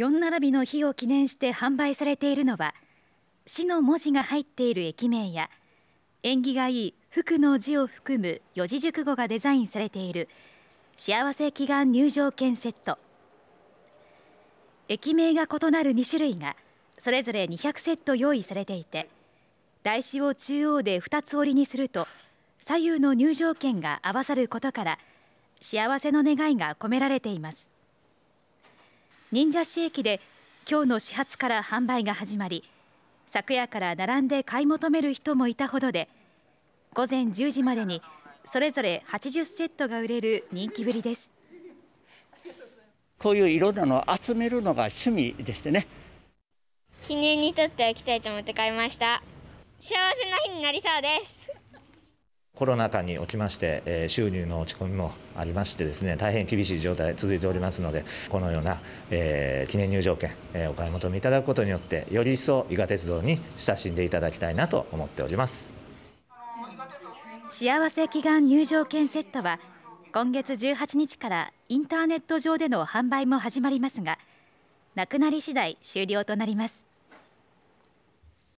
4並びの日を記念して販売されているのは市の文字が入っている駅名や縁起がいい福の字を含む四字熟語がデザインされている幸せ祈願入場券セット駅名が異なる2種類がそれぞれ200セット用意されていて台紙を中央で2つ折りにすると左右の入場券が合わさることから幸せの願いが込められています。忍者市駅で今日の始発から販売が始まり昨夜から並んで買い求める人もいたほどで午前10時までにそれぞれ80セットが売れる人気ぶりですこういういろんなのを集めるのが趣味でしてね記念にとっておきたいと思って買いました幸せな日になりそうですコロナ禍におきまして、え収入の落ち込みもありましてですね大変厳しい状態続いておりますのでこのような、え記念入場券、えお買い求めいただくことによってより一層伊賀鉄道に親しんでいただきたいなと思っております幸せ祈願入場券セットは今月18日からインターネット上での販売も始まりますがなくなり次第終了となります